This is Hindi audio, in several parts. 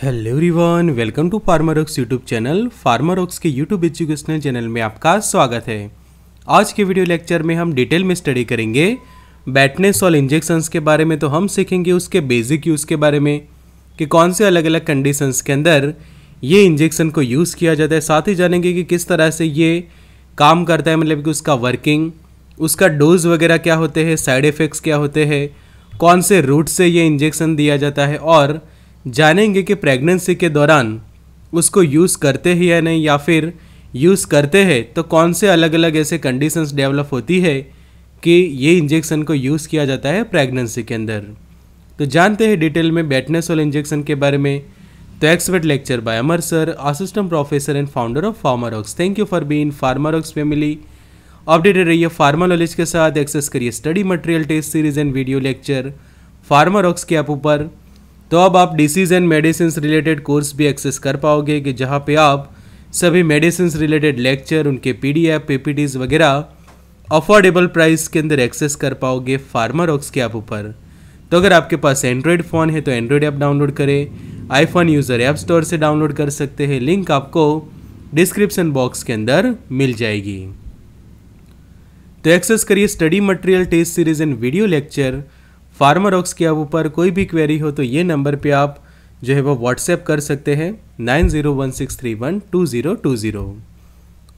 hello everyone welcome to Pharmarox YouTube channel Pharmarox के यूट्यूब एजुकेशनल चैनल में आपका स्वागत है आज के वीडियो लेक्चर में हम डिटेल में स्टडी करेंगे बैटनेस और इंजेक्शंस के बारे में तो हम सीखेंगे उसके बेसिक यूज़ के बारे में कि कौन से अलग अलग कंडीशंस के अंदर ये इंजेक्शन को यूज़ किया जाता है साथ ही जानेंगे कि किस तरह से ये काम करता है मतलब कि उसका वर्किंग उसका डोज वगैरह क्या होते हैं साइड इफ़ेक्ट्स क्या होते हैं कौन से रूट से ये इंजेक्शन दिया जाता है और जानेंगे कि प्रेगनेंसी के दौरान उसको यूज़ करते हैं या नहीं या फिर यूज़ करते हैं तो कौन से अलग अलग ऐसे कंडीशंस डेवलप होती है कि ये इंजेक्शन को यूज़ किया जाता है प्रेगनेंसी के अंदर तो जानते हैं डिटेल में वाले इंजेक्शन के बारे में तो expert lecture by Amar sir assistant professor and founder of Pharmarox thank you for being Pharmarox family updated रहिए फार्मा नॉलेज के साथ एक्सेस करिए study material test series and video lecture Pharmarox के ऐप ऊपर तो अब आप disease and medicine related course भी एक्सेस कर पाओगे कि जहाँ पे आप सभी मेडिसिन रिलेटेड लेक्चर उनके P D F P Ds वगैरह अफोर्डेबल प्राइस के अंदर एक्सेस कर पाओगे ऑक्स के ऐप ऊपर तो अगर आपके पास एंड्रॉयड फ़ोन है तो एंड्रॉयड ऐप डाउनलोड करें आईफोन यूज़र ऐप स्टोर से डाउनलोड कर सकते हैं लिंक आपको डिस्क्रिप्शन बॉक्स के अंदर मिल जाएगी तो एक्सेस करिए study material test series and video lecture Pharmarox के ऊपर कोई भी क्वेरी हो तो ये नंबर पे आप जो है वो व्हाट्सएप कर सकते हैं nine zero one six three one two zero two zero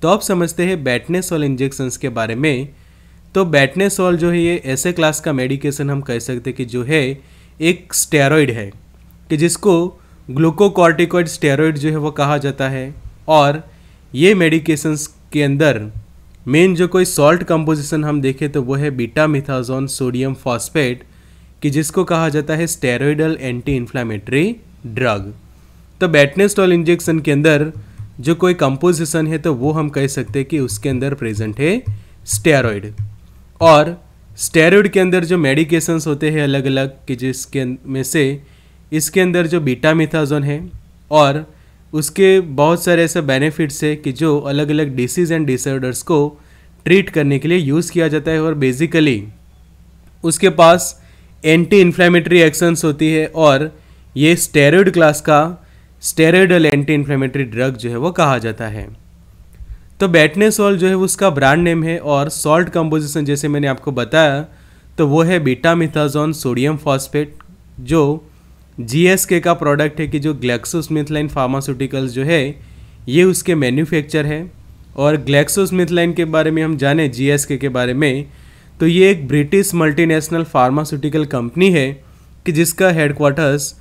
तो आप समझते हैं बैटनेसॉल इंजेक्शंस के बारे में तो बैटनेसॉल जो है ये ऐसे क्लास का मेडिकेशन हम कह सकते हैं कि जो है एक स्टेरॉयड है कि जिसको ग्लूकोकॉर्टिकॉइड स्टेरॉयड जो है वो कहा जाता है और ये मेडिकेशंस के अंदर मेन जो कोई सॉल्ट कंपोजिशन हम देखें तो वो है बीटा मिथाजोन सोडियम फॉस्फेट कि जिसको कहा जाता है स्टेरॉइडल एंटी इन्फ्लामेटरी ड्रग तो बैटनेस्टॉल इंजेक्शन के अंदर जो कोई कंपोजिशन है तो वो हम कह सकते हैं कि उसके अंदर प्रेजेंट है स्टेरॉइड और स्टेरॉइड के अंदर जो मेडिकेशंस होते हैं अलग अलग कि जिसके में से इसके अंदर जो बीटा मिथाजोन है और उसके बहुत सारे ऐसे बेनिफिट्स है कि जो अलग अलग डिसीज एंड डिसऑर्डर्स को ट्रीट करने के लिए यूज़ किया जाता है और बेसिकली उसके पास एंटी इन्फ्लेमेटरी एक्शंस होती है और ये स्टेरॉयड क्लास का स्टेरॉयडल एंटी इन्फ्लेमेटरी ड्रग जो है वो कहा जाता है तो बैटनेसॉल जो है उसका ब्रांड नेम है और सॉल्ट कंपोजिशन जैसे मैंने आपको बताया तो वो है बीटा मिथाजोन सोडियम फॉस्फेट जो के का प्रोडक्ट है कि जो ग्लैक्सोस्मिथलाइन फार्मास्यूटिकल्स जो है ये उसके मैन्युफैक्चर है और ग्लैक्सोस्मिथलाइन के बारे में हम जाने जीएसके के बारे में तो ये एक ब्रिटिश मल्टीनेशनल फार्मास्यूटिकल कंपनी है कि जिसका हेडक्वार्टर्स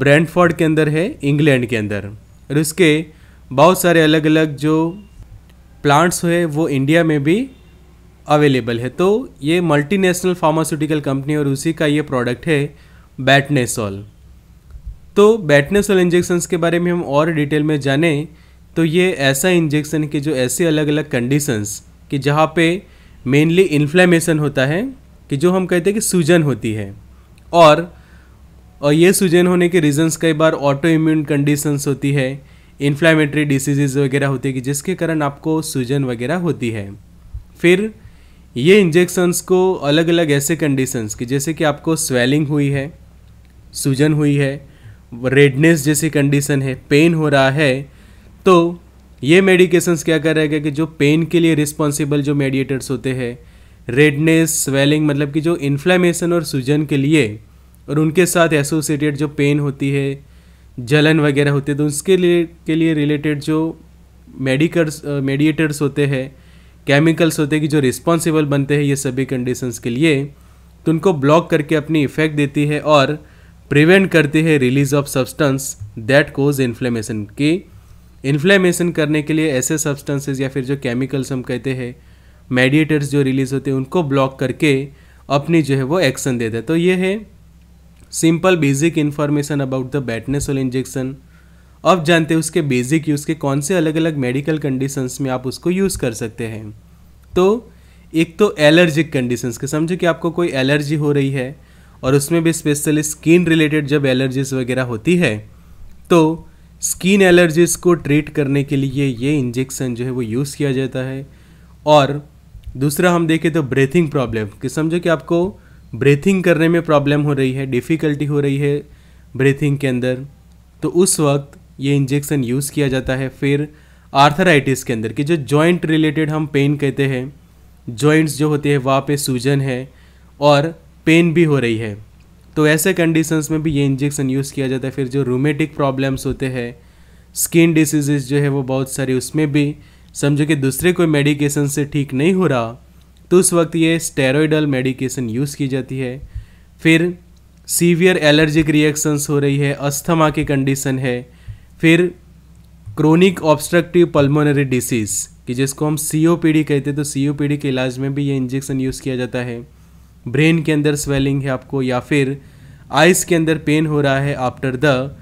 ब्रैंडफोर्ड के अंदर है इंग्लैंड के अंदर और उसके बहुत सारे अलग अलग जो प्लांट्स है वो इंडिया में भी अवेलेबल है तो ये मल्टीनेशनल फार्मास्यूटिकल कंपनी और उसी का ये प्रोडक्ट है बैटनेसॉल तो बैटनेसॉल इंजेक्शन्स के बारे में हम और डिटेल में जाने तो ये ऐसा इंजेक्शन कि जो ऐसे अलग अलग कंडीशंस कि जहाँ पे मेनली इन्फ्लेमेशन होता है कि जो हम कहते हैं कि सूजन होती है और और ये सूजन होने के रीजंस कई बार ऑटो इम्यून कंडीशंस होती है इन्फ्लामेटरी डिसीजेज वगैरह होती है कि जिसके कारण आपको सूजन वगैरह होती है फिर ये इंजेक्शंस को अलग अलग ऐसे कंडीशंस कि जैसे कि आपको स्वेलिंग हुई है सूजन हुई है रेडनेस जैसी कंडीशन है पेन हो रहा है तो ये मेडिकेशंस क्या करेगा कि जो पेन के लिए रिस्पॉन्सिबल जो मेडिएटर्स होते हैं रेडनेस स्वेलिंग मतलब कि जो इन्फ्लेमेशन और सूजन के लिए और उनके साथ एसोसिएटेड जो पेन होती है जलन वगैरह होते हैं तो उसके लिए के लिए रिलेटेड जो मेडिकर्स मेडिएटर्स होते हैं केमिकल्स होते हैं कि जो रिस्पॉन्सिबल बनते हैं ये सभी कंडीशंस के लिए तो उनको ब्लॉक करके अपनी इफ़ेक्ट देती है और प्रिवेंट करती है release of substance that cause inflammation की इन्फ्लेमेशन करने के लिए ऐसे सब्सटेंसेस या फिर जो केमिकल्स हम कहते हैं मेडिएटर्स जो रिलीज होते हैं उनको ब्लॉक करके अपनी जो है वो एक्शन देता है तो ये है simple basic information about the Betnesol injection अब जानते हैं उसके बेसिक यूज़ के कौन से अलग अलग मेडिकल कंडीशंस में आप उसको यूज़ कर सकते हैं तो एक तो एलर्जिक कंडीशंस के समझो कि आपको कोई एलर्जी हो रही है और उसमें भी स्पेशली स्किन रिलेटेड जब एलर्जीज वगैरह होती है तो स्किन एलर्जीज को ट्रीट करने के लिए ये इंजेक्शन जो है वो यूज़ किया जाता है और दूसरा हम देखें तो ब्रीथिंग प्रॉब्लम कि समझो कि आपको ब्रीथिंग करने में प्रॉब्लम हो रही है डिफ़िकल्टी हो रही है ब्रीथिंग के अंदर तो उस वक्त ये इंजेक्शन यूज़ किया जाता है फिर आर्थराइटिस के अंदर कि जो जॉइंट रिलेटेड हम पेन कहते हैं जॉइंट्स जो होते हैं वहाँ पे सूजन है और पेन भी हो रही है तो ऐसे कंडीशंस में भी ये इंजेक्शन यूज़ किया जाता है फिर जो रोमेटिक प्रॉब्लम्स होते हैं स्किन डिसीजेज जो है वो बहुत सारी उसमें भी समझो कि दूसरे कोई मेडिकेशन से ठीक नहीं हो रहा तो उस वक्त ये स्टेरॉयडल मेडिकेशन यूज़ की जाती है फिर सीवियर एलर्जिक रिएक्शंस हो रही है अस्थमा की कंडीशन है फिर क्रोनिक ऑब्स्ट्रक्टिव पल्मोनरी डिसीज़ कि जिसको हम सी कहते हैं तो सी के इलाज में भी ये इंजेक्शन यूज़ किया जाता है ब्रेन के अंदर स्वेलिंग है आपको या फिर आइस के अंदर पेन हो रहा है आफ्टर द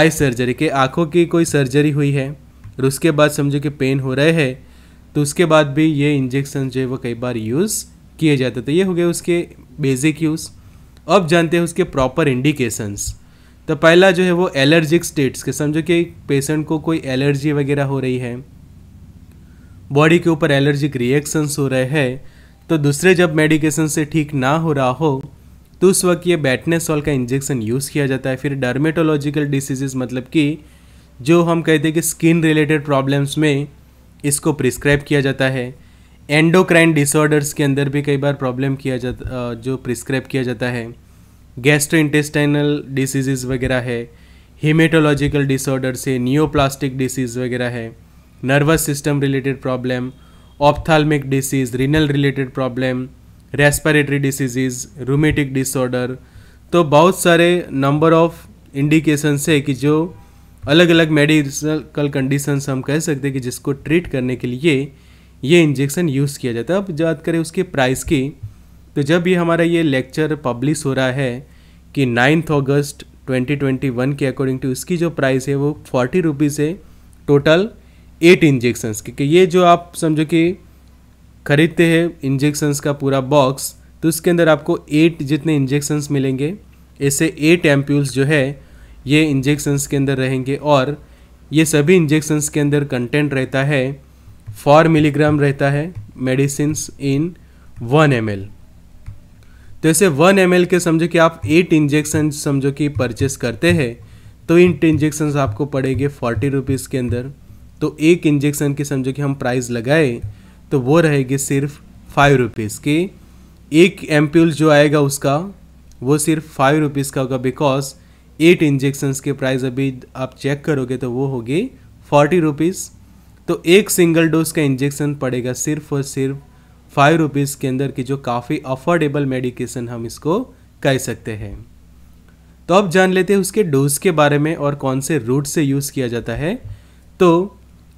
आई सर्जरी के आँखों की कोई सर्जरी हुई है और उसके बाद समझो कि पेन हो रहे हैं तो उसके बाद भी ये इंजेक्शन जो है वो कई बार यूज़ किए जाते तो ये हो गए उसके बेसिक यूज़ अब जानते हैं उसके प्रॉपर इंडिकेशंस तो पहला जो है वो एलर्जिक स्टेट्स के समझो कि पेशेंट को कोई एलर्जी वगैरह हो रही है बॉडी के ऊपर एलर्जिक रिएक्शंस हो रहे हैं तो दूसरे जब मेडिकेशन से ठीक ना हो रहा हो तो उस वक्त ये बैटनेसॉल का इंजेक्शन यूज़ किया जाता है फिर डर्मेटोलॉजिकल डिसीजेज मतलब कि जो हम कहते हैं कि स्किन रिलेटेड प्रॉब्लम्स में इसको प्रिस्क्राइब किया जाता है एंडोक्राइन डिसऑर्डर्स के अंदर भी कई बार प्रॉब्लम किया जाता जो प्रिस्क्राइब किया जाता है गैस्ट्रो इंटेस्टाइनल डिसीजेज वगैरह है हीमेटोलॉजिकल डिसऑर्डर से न्योप्लास्टिक डिसीज़ वगैरह है nervous system related problem ophthalmic disease renal related problem respiratory disease rheumatic disorder तो बहुत सारे नंबर ऑफ इंडिकेशंस है कि जो अलग अलग मेडिकल कंडीशंस हम कह सकते हैं कि जिसको ट्रीट करने के लिए ये इंजेक्शन यूज़ किया जाता है अब बात करें उसके प्राइस की तो जब ये हमारा ये लेक्चर पब्लिश हो रहा है कि नाइन्थ अगस्त 2021 के अकॉर्डिंग टू इसकी जो प्राइस है वो फोर्टी रुपीज़ है टोटल एट इंजेक्शंस क्योंकि ये जो आप समझो कि खरीदते हैं इंजेक्शंस का पूरा बॉक्स तो उसके अंदर आपको एट जितने इंजेक्शंस मिलेंगे ऐसे एट एम्प्यूल्स जो है ये इंजेक्शंस के अंदर रहेंगे और ये सभी इंजेक्शंस के अंदर कंटेंट रहता है फॉर मिलीग्राम रहता है मेडिसिन इन वन एम तो ऐसे वन एम के समझो कि आप एट इंजेक्शन समझो कि परचेस करते हैं तो इन इंजेक्शंस आपको पड़ेंगे फोर्टी रुपीज़ के अंदर तो एक इंजेक्शन के समझो कि हम प्राइस लगाए तो वो रहेगी सिर्फ फाइव रुपीज़ की एक एम्प्यूल जो आएगा उसका वो सिर्फ फाइव रुपीज़ का होगा बिकॉज एट इंजेक्शन्स के प्राइस अभी आप चेक करोगे तो वो होगी फोर्टी रुपीज़ तो एक सिंगल डोज का इंजेक्शन पड़ेगा सिर्फ और सिर्फ फाइव रुपीज़ के अंदर की जो काफ़ी अफोर्डेबल मेडिकेशन हम इसको कह सकते हैं तो अब जान लेते हैं उसके डोज के बारे में और कौन से रूट से यूज़ किया जाता है तो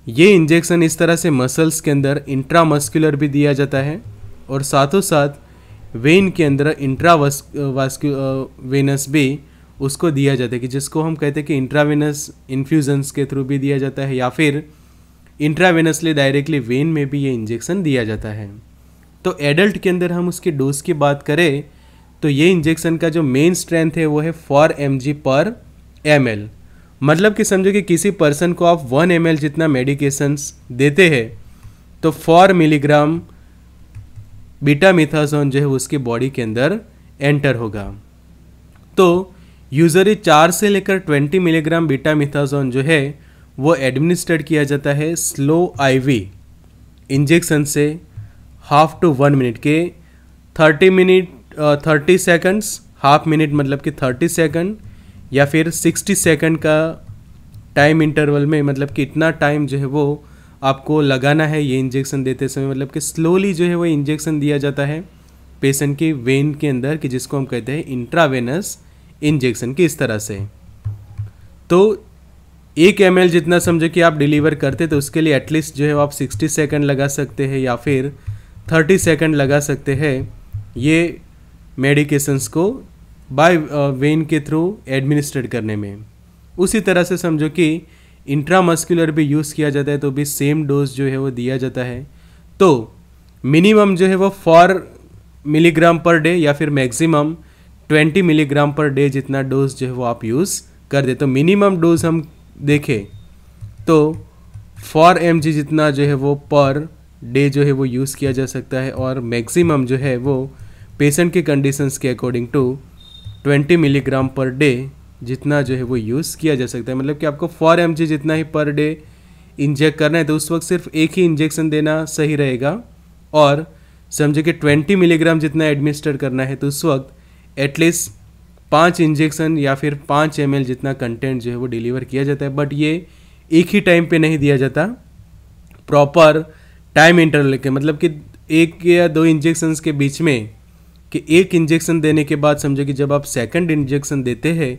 ये इंजेक्शन इस तरह से मसल्स के अंदर इंट्रामस्कुलर भी दिया जाता है और साथों साथ वेन के अंदर इंट्रावस वेनस भी उसको दिया जाता है कि जिसको हम कहते हैं कि इंट्रावेनस इन्फ्यूजन्स के थ्रू भी दिया जाता है या फिर इंट्रावेनसली डायरेक्टली वेन में भी ये इंजेक्शन दिया जाता है तो एडल्ट के अंदर हम उसकी डोज की बात करें तो ये इंजेक्शन का जो मेन स्ट्रेंथ है वो है फॉर एम जी पर एम एल मतलब कि समझो कि किसी पर्सन को आप वन एम जितना मेडिकेशंस देते हैं तो फॉर मिलीग्राम बीटा मिथासोन जो है उसकी बॉडी के अंदर एंटर होगा तो यूजरी चार से लेकर ट्वेंटी मिलीग्राम बीटा मिथासोन जो है वो एडमिनिस्टर्ड किया जाता है स्लो आईवी इंजेक्शन से हाफ टू वन मिनट के thirty minute thirty seconds half minute मतलब कि थर्टी सेकंड या फिर 60 सेकंड का टाइम इंटरवल में मतलब कि इतना टाइम जो है वो आपको लगाना है ये इंजेक्शन देते समय मतलब कि स्लोली जो है वो इंजेक्शन दिया जाता है पेशेंट की वेन के अंदर कि जिसको हम कहते हैं इंट्रावेनस इंजेक्शन की इस तरह से तो एक एम जितना समझो कि आप डिलीवर करते तो उसके लिए एटलीस्ट जो है आप 60 सेकंड लगा सकते हैं या फिर 30 सेकंड लगा सकते हैं ये मेडिकेशंस को बाय वेन uh, के थ्रू एडमिनिस्ट्रेट करने में उसी तरह से समझो कि इंट्रामस्कुलर भी यूज़ किया जाता है तो भी सेम डोज जो है वो दिया जाता है तो मिनिमम जो है वो फॉर मिलीग्राम पर डे या फिर मैक्सिमम 20 मिलीग्राम पर डे जितना डोज जो है वो आप यूज़ कर दे तो मिनिमम डोज हम देखें तो फॉर एम जितना जो है वो पर डे जो है वो यूज़ किया जा सकता है और मैक्सिमम जो है वो पेशेंट के कंडीशंस के according to twenty milligram per day जितना जो है वो यूज़ किया जा सकता है मतलब कि आपको फॉर एम जितना ही पर डे इंजेक्ट करना है तो उस वक्त सिर्फ एक ही इंजेक्शन देना सही रहेगा और समझो कि ट्वेंटी मिलीग्राम जितना एडमिनिस्टर करना है तो उस वक्त एटलीस्ट पाँच इंजेक्शन या फिर पाँच एम जितना कंटेंट जो है वो डिलीवर किया जाता है बट ये एक ही टाइम पे नहीं दिया जाता प्रॉपर टाइम इंटरवल के मतलब कि एक या दो इंजेक्शंस के बीच में कि एक इंजेक्शन देने के बाद समझो कि जब आप सेकंड इंजेक्शन देते हैं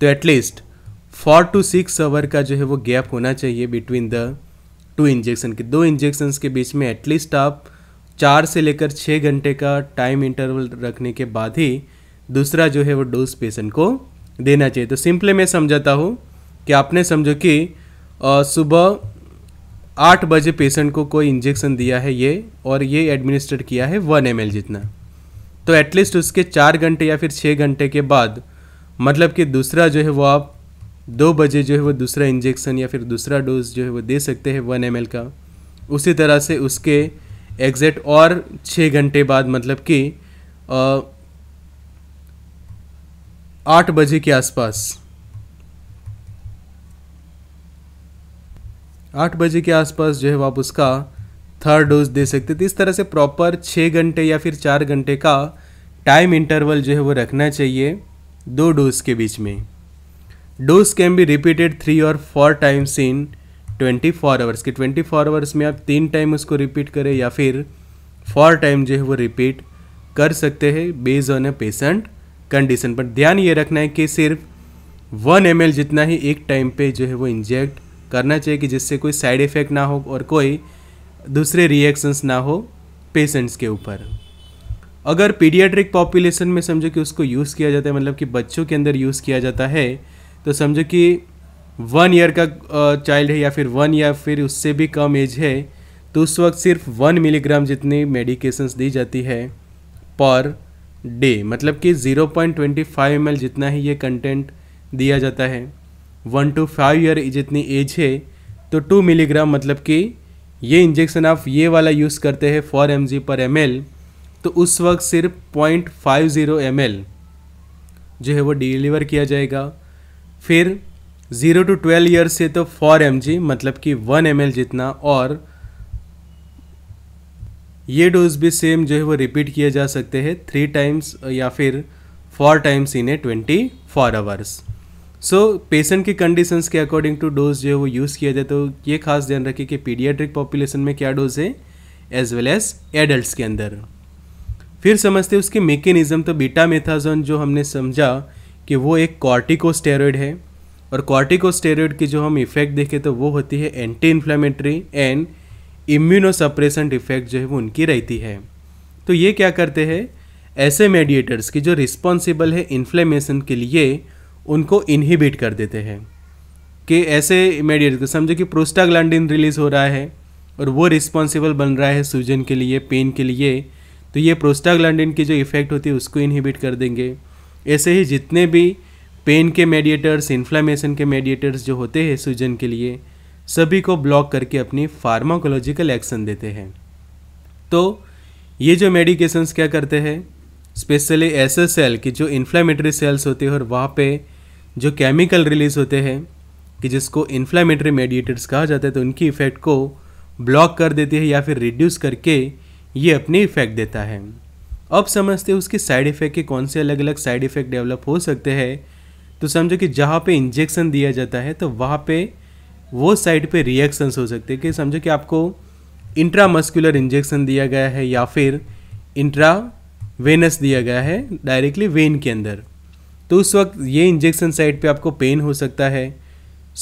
तो at least four to six hour का जो है वो गैप होना चाहिए बिटवीन द टू इंजेक्शन के दो इंजेक्शन्स के बीच में एटलीस्ट आप चार से लेकर छः घंटे का टाइम इंटरवल रखने के बाद ही दूसरा जो है वो डोज पेशेंट को देना चाहिए तो सिंपली मैं समझाता हूँ कि आपने समझो कि सुबह आठ बजे पेशेंट को कोई इंजेक्शन दिया है ये और ये एडमिनिस्ट्रेट किया है वन एम जितना तो एटलीस्ट उसके चार घंटे या फिर छः घंटे के बाद मतलब कि दूसरा जो है वो आप दो बजे जो है वो दूसरा इंजेक्शन या फिर दूसरा डोज जो है वो दे सकते हैं वन एम का उसी तरह से उसके एग्जैक्ट और छः घंटे बाद मतलब कि आठ बजे के आसपास आठ बजे के आसपास जो है वो आप उसका थर्ड डोज दे सकते थे तो इस तरह से प्रॉपर छः घंटे या फिर चार घंटे का टाइम इंटरवल जो है वो रखना चाहिए दो डोज के बीच में dose can be repeated three और four times in twenty four hours के ट्वेंटी फोर आवर्स में आप तीन टाइम उसको रिपीट करें या फिर फोर टाइम जो है वो रिपीट कर सकते हैं based on a patient condition पर ध्यान ये रखना है कि सिर्फ वन एम जितना ही एक टाइम पे जो है वो इंजेक्ट करना चाहिए कि जिससे कोई साइड इफ़ेक्ट ना हो और कोई दूसरे रिएक्शंस ना हो पेशेंट्स के ऊपर अगर पीडियाट्रिक पॉपुलेशन में समझो कि उसको यूज़ किया जाता है मतलब कि बच्चों के अंदर यूज़ किया जाता है तो समझो कि वन ईयर का चाइल्ड है या फिर वन या फिर उससे भी कम एज है तो उस वक्त सिर्फ वन मिलीग्राम जितनी मेडिकेशंस दी जाती है पर डे मतलब कि zero point twenty five M जितना ही ये कंटेंट दिया जाता है वन टू फाइव ईयर जितनी एज है तो टू मिलीग्राम मतलब कि ये इंजेक्शन आप ये वाला यूज़ करते हैं फोर एम पर एम तो उस वक्त सिर्फ पॉइंट फाइव ज़ीरो एम जो है वो डिलीवर किया जाएगा फिर ज़ीरो टू ट्वेल्व ईयर से तो फोर एम मतलब कि वन एम जितना और ये डोज भी सेम जो है वो रिपीट किया जा सकते हैं थ्री टाइम्स या फिर four times in a twenty four hours so patient की कंडीशंस के अकॉर्डिंग टू डोज जो है वो यूज़ किया जाए तो ये खास ध्यान रखें कि पीडियाट्रिक पॉपुलेशन में क्या डोज है एज वेल एज एडल्ट के अंदर फिर समझते उसके मेकेनिज़्म तो बीटा मेथाजोन जो हमने समझा कि वो एक कॉर्टिकोस्टेरॉयड है और कॉर्टिकोस्टेरॉयड की जो हम इफ़ेक्ट देखें तो वो होती है anti inflammatory and immunosuppressant effect जो है वो उनकी रहती है तो ये क्या करते हैं ऐसे मेडिएटर्स की जो रिस्पॉन्सिबल है इन्फ्लेमेशन के लिए उनको इनहिबिट कर देते हैं कि ऐसे इमेडिएट तो समझो कि प्रोस्टाग्लैंडिन रिलीज़ हो रहा है और वो रिस्पॉन्सिबल बन रहा है सूजन के लिए पेन के लिए तो ये प्रोस्टाग्लैंडिन की जो इफ़ेक्ट होती है उसको इनहिबिट कर देंगे ऐसे ही जितने भी पेन के मेडिएटर्स इन्फ्लामेशन के मेडिएटर्स जो होते हैं सूजन के लिए सभी को ब्लॉक करके अपनी फार्माकोलॉजिकल एक्शन देते हैं तो ये जो मेडिकेशंस क्या करते हैं स्पेशली ऐसे सेल कि जो इन्फ्लामेटरी सेल्स होते हैं और वहाँ पे जो केमिकल रिलीज़ होते हैं कि जिसको इन्फ्लामेटरी मेडिएटर्स कहा जाता है तो उनकी इफ़ेक्ट को ब्लॉक कर देती है या फिर रिड्यूस करके ये अपनी इफ़ेक्ट देता है अब समझते हैं उसके साइड इफ़ेक्ट के कौन से अलग अलग साइड इफ़ेक्ट डेवलप हो सकते हैं तो समझो कि जहाँ पे इंजेक्शन दिया जाता है तो वहाँ पे वो साइड पे रिएक्शंस हो सकते हैं कि समझो कि आपको इंट्रामस्कुलर इंजेक्शन दिया गया है या फिर इंट्रा वेनस दिया गया है डायरेक्टली वेन के अंदर तो उस वक्त ये इंजेक्शन साइड पे आपको पेन हो सकता है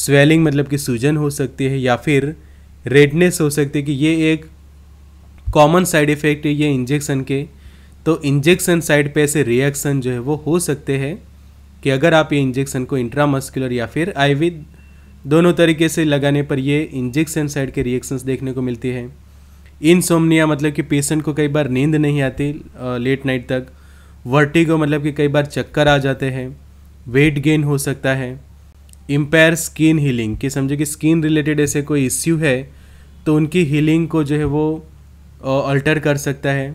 स्वेलिंग मतलब कि सूजन हो सकती है या फिर रेडनेस हो सकती है कि ये एक कॉमन साइड इफ़ेक्ट है ये इंजेक्शन के तो इंजेक्शन साइड पे ऐसे रिएक्शन जो है वो हो सकते हैं कि अगर आप ये इंजेक्शन को इंट्रामस्कुलर या फिर आई दोनों तरीके से लगाने पर ये इंजेक्शन साइड के रिएक्शंस देखने को मिलती है इनसोमनिया मतलब कि पेशेंट को कई बार नींद नहीं आती लेट नाइट तक वर्टिगो मतलब कि कई बार चक्कर आ जाते हैं वेट गेन हो सकता है इम्पेयर स्किन हीलिंग कि समझे कि स्किन रिलेटेड ऐसे कोई इश्यू है तो उनकी हीलिंग को जो है वो अल्टर कर सकता है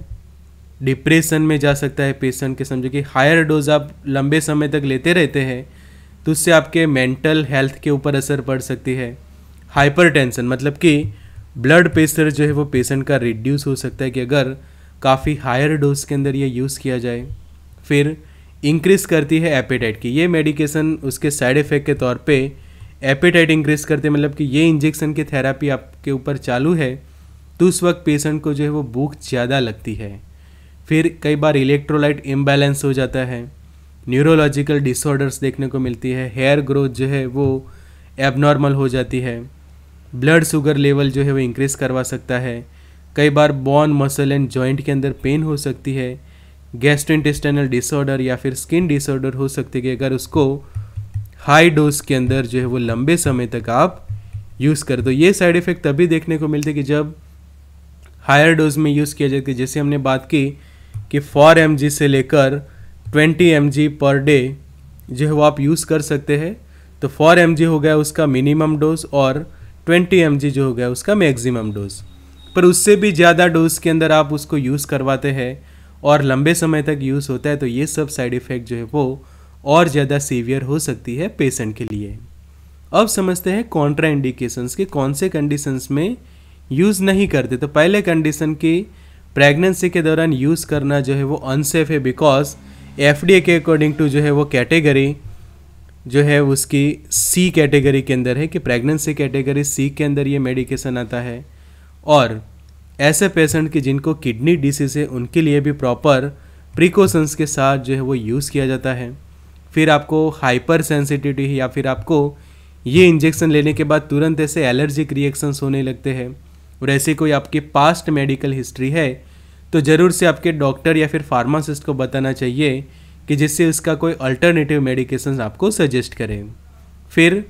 डिप्रेशन में जा सकता है पेशेंट के समझो कि हायर डोज आप लंबे समय तक लेते रहते हैं तो उससे आपके मेंटल हेल्थ के ऊपर असर पड़ सकती है हाइपरटेंशन मतलब कि ब्लड प्रेशर जो है वो पेशेंट का रिड्यूस हो सकता है कि अगर काफ़ी हायर डोज के अंदर ये यूज़ किया जाए फिर इंक्रीज़ करती है एपेटाइट की ये मेडिकेशन उसके साइड इफ़ेक्ट के तौर पे एपेटाइट इंक्रीज़ करते मतलब कि ये इंजेक्शन की थेरापी आपके ऊपर चालू है तो उस वक्त पेशेंट को जो है वो भूख ज़्यादा लगती है फिर कई बार इलेक्ट्रोलाइट इम्बैलेंस हो जाता है न्यूरोलॉजिकल डिसऑर्डर्स देखने को मिलती है हेयर ग्रोथ जो है वो एबनॉर्मल हो जाती है ब्लड शुगर लेवल जो है वो इंक्रीज़ करवा सकता है कई बार बोन मसल एंड जॉइंट के अंदर पेन हो सकती है इंटेस्टाइनल डिसऑर्डर या फिर स्किन डिसऑर्डर हो सकती है अगर उसको हाई डोज के अंदर जो है वो लंबे समय तक आप यूज़ कर दो ये साइड इफ़ेक्ट तभी देखने को मिलते कि जब हायर डोज में यूज़ किया जाता है जैसे हमने बात की कि फोर एम से लेकर ट्वेंटी एम पर डे जो है वो आप यूज़ कर सकते हैं तो फोर एम हो गया उसका मिनिमम डोज और ट्वेंटी एम जो हो गया उसका मैक्सिमम डोज़ पर उससे भी ज़्यादा डोज के अंदर आप उसको यूज़ करवाते हैं और लंबे समय तक यूज़ होता है तो ये सब साइड इफ़ेक्ट जो है वो और ज़्यादा सीवियर हो सकती है पेशेंट के लिए अब समझते हैं कॉन्ट्रा इंडिकेशंस के कौन से कंडीशंस में यूज़ नहीं करते तो पहले कंडीशन की प्रेगनेंसी के दौरान यूज़ करना जो है वो अनसेफ है बिकॉज एफ के अकॉर्डिंग टू जो है वो कैटेगरी जो है उसकी सी कैटेगरी के अंदर है कि प्रेगनेंसी कैटेगरी सी के अंदर ये मेडिकेशन आता है और ऐसे पेशेंट की जिनको किडनी डिसीज़ है उनके लिए भी प्रॉपर प्रिकॉशंस के साथ जो है वो यूज़ किया जाता है फिर आपको हाइपर सेंसिटिविटी या फिर आपको ये इंजेक्शन लेने के बाद तुरंत ऐसे एलर्जिक रिएक्शंस होने लगते हैं और ऐसी कोई आपकी पास्ट मेडिकल हिस्ट्री है तो ज़रूर से आपके डॉक्टर या फिर फार्मासिस्ट को बताना चाहिए कि जिससे उसका कोई अल्टरनेटिव मेडिकेशन आपको सजेस्ट करें फिर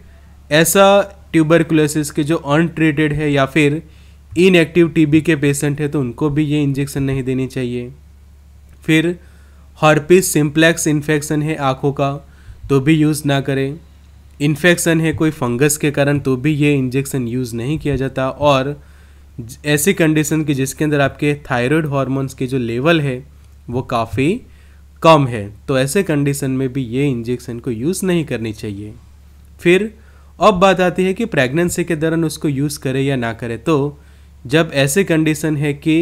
ऐसा ट्यूबरकुलोसिस के जो अनट्रीटेड है या फिर इनएक्टिव टीबी के पेशेंट है तो उनको भी ये इंजेक्शन नहीं देनी चाहिए फिर हॉर्पिस सिम्प्लेक्स इन्फेक्शन है आँखों का तो भी यूज़ ना करें इन्फेक्शन है कोई फंगस के कारण तो भी ये इंजेक्शन यूज़ नहीं किया जाता और ऐसी कंडीशन की जिसके अंदर आपके थायराइड हार्मोन्स के जो लेवल है वो काफ़ी कम है तो ऐसे कंडीशन में भी ये इंजेक्शन को यूज़ नहीं करनी चाहिए फिर अब बात आती है कि प्रेगनेंसी के दौरान उसको यूज़ करें या ना करें तो जब ऐसे कंडीशन है कि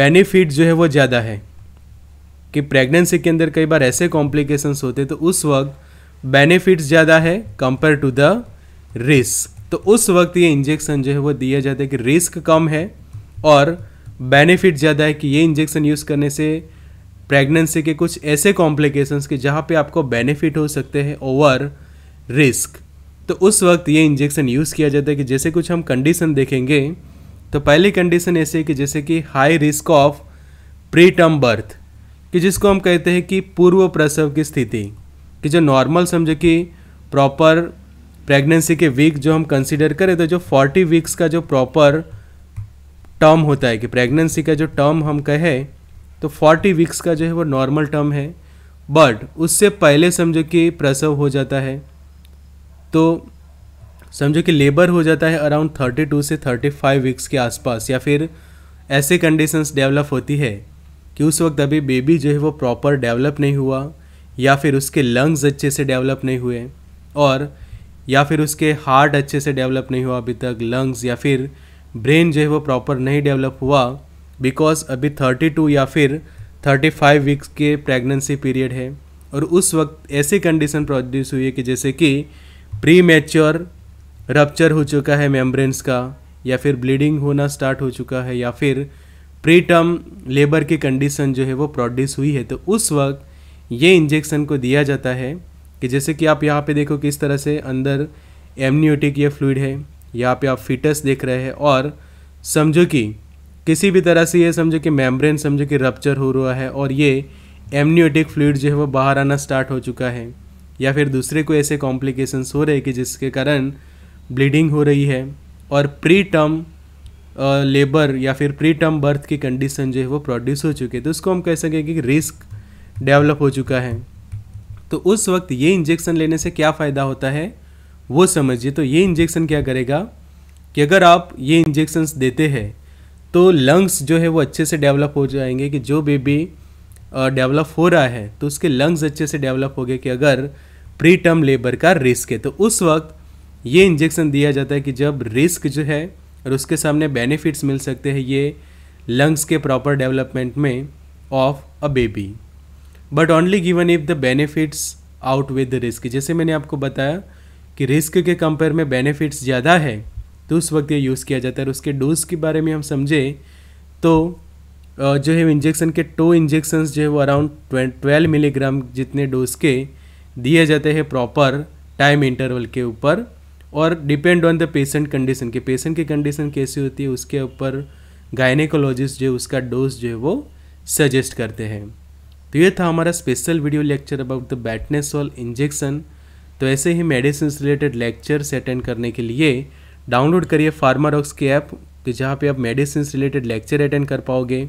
बेनिफिट जो है वो ज़्यादा है कि प्रेगनेंसी के अंदर कई बार ऐसे कॉम्प्लिकेशंस होते तो उस वक्त बेनिफिट्स ज़्यादा है कंपेयर टू द रिस्क तो उस वक्त ये इंजेक्शन जो है वो दिया जाता है कि रिस्क कम है और बेनिफिट ज़्यादा है कि ये इंजेक्शन यूज़ करने से प्रेगनेंसी के कुछ ऐसे कॉम्प्लिकेशंस के जहाँ पे आपको बेनिफिट हो सकते हैं ओवर रिस्क तो उस वक्त ये इंजेक्शन यूज़ किया जाता है कि जैसे कुछ हम कंडीशन देखेंगे तो पहली कंडीशन ऐसी है कि जैसे कि high risk of pre term birth कि जिसको हम कहते हैं कि पूर्व प्रसव की स्थिति कि जो नॉर्मल समझो कि प्रॉपर प्रेगनेंसी के वीक जो हम कंसिडर करें तो जो 40 वीक्स का जो प्रॉपर टर्म होता है कि प्रेगनेंसी का जो टर्म हम कहें तो 40 वीक्स का जो है वो नॉर्मल टर्म है बट उससे पहले समझो कि प्रसव हो जाता है तो समझो कि लेबर हो जाता है अराउंड थर्टी टू से थर्टी फाइव वीक्स के आसपास या फिर ऐसे कंडीशंस डेवलप होती है कि उस वक्त अभी बेबी जो है वो प्रॉपर डेवलप नहीं हुआ या फिर उसके लंग्स अच्छे से डेवलप नहीं हुए और या फिर उसके हार्ट अच्छे से डेवलप नहीं हुआ अभी तक लंग्स या फिर ब्रेन जो है वो प्रॉपर नहीं डेवलप हुआ बिकॉज अभी थर्टी टू या फिर थर्टी फाइव वीक्स के प्रेगनेंसी पीरियड है और उस वक्त ऐसी कंडीशन प्रोड्यूस हुई है कि जैसे कि प्री मेच्योर रप्चर हो चुका है मेम्ब्रेन्स का या फिर ब्लीडिंग होना स्टार्ट हो चुका है या फिर प्री टर्म लेबर की कंडीशन जो है वो प्रोड्यूस हुई है तो उस वक्त ये इंजेक्शन को दिया जाता है कि जैसे कि आप यहाँ पे देखो किस तरह से अंदर एमनियोटिक ये फ्लूड है यहाँ पे आप फिटस देख रहे हैं और समझो कि किसी भी तरह से ये समझो कि मेम्ब्रेन समझो कि रप्चर हो रहा है और ये एमनियोटिक फ्लूड जो है वो बाहर आना स्टार्ट हो चुका है या फिर दूसरे कोई ऐसे कॉम्प्लिकेशंस हो रहे हैं कि जिसके कारण ब्लीडिंग हो रही है और प्री टर्म लेबर या फिर प्री टर्म बर्थ की कंडीशन जो है वो प्रोड्यूस हो चुके हैं तो उसको हम कह सकें कि रिस्क डेवलप हो चुका है तो उस वक्त ये इंजेक्शन लेने से क्या फ़ायदा होता है वो समझिए तो ये इंजेक्शन क्या करेगा कि अगर आप ये इंजेक्शन्स देते हैं तो लंग्स जो है वो अच्छे से डेवलप हो जाएंगे कि जो बेबी डेवलप हो रहा है तो उसके लंग्स अच्छे से डेवलप हो गए कि अगर प्री टर्म लेबर का रिस्क है तो उस वक्त ये इंजेक्शन दिया जाता है कि जब रिस्क जो है और उसके सामने बेनिफिट्स मिल सकते हैं ये लंग्स के प्रॉपर डेवलपमेंट में of a baby but only given if the benefits outweigh the risk जैसे मैंने आपको बताया कि रिस्क के कंपेयर में बेनिफिट्स ज़्यादा है तो उस वक्त ये यूज़ किया जाता है और उसके डोज के बारे में हम समझें तो जो है इंजेक्शन के टो इंजेक्शन जो है वो अराउंड ट्वेल्व मिलीग्राम जितने डोज के दिए जाते हैं प्रॉपर टाइम इंटरवल के ऊपर और depend on the patient condition के पेशेंट की कंडीशन कैसी होती है उसके ऊपर गायनेकोलॉजिस्ट जो उसका डोज जो है वो सजेस्ट करते हैं तो ये था हमारा special video lecture about the Betnesol injection तो ऐसे ही मेडिसिन रिलेटेड लेक्चर्स अटेंड करने के लिए डाउनलोड करिए फार्माडॉक्स की ऐप कि जहाँ पे आप मेडिसिन रिलेटेड लेक्चर अटेंड कर पाओगे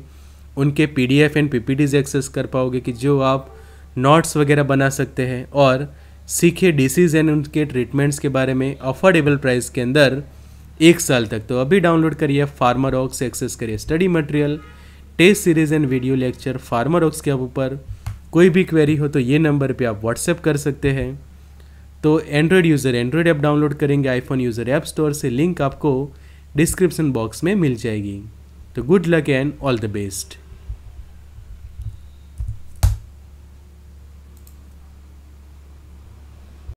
उनके P D F and P P access कर पाओगे कि जो आप नोट्स वगैरह बना सकते हैं और सीखे डिसीज एंड उनके ट्रीटमेंट्स के बारे में अफोर्डेबल प्राइस के अंदर एक साल तक तो अभी डाउनलोड करिए फार्मर ऑक्स एक्सेस करिए study material test series and video lecture Pharmarox के ऊपर कोई भी क्वेरी हो तो ये नंबर पे आप व्हाट्सएप कर सकते हैं तो Android user Android app download करेंगे आईफोन यूज़र ऐप स्टोर से लिंक आपको डिस्क्रिप्शन बॉक्स में मिल जाएगी तो good luck and all the best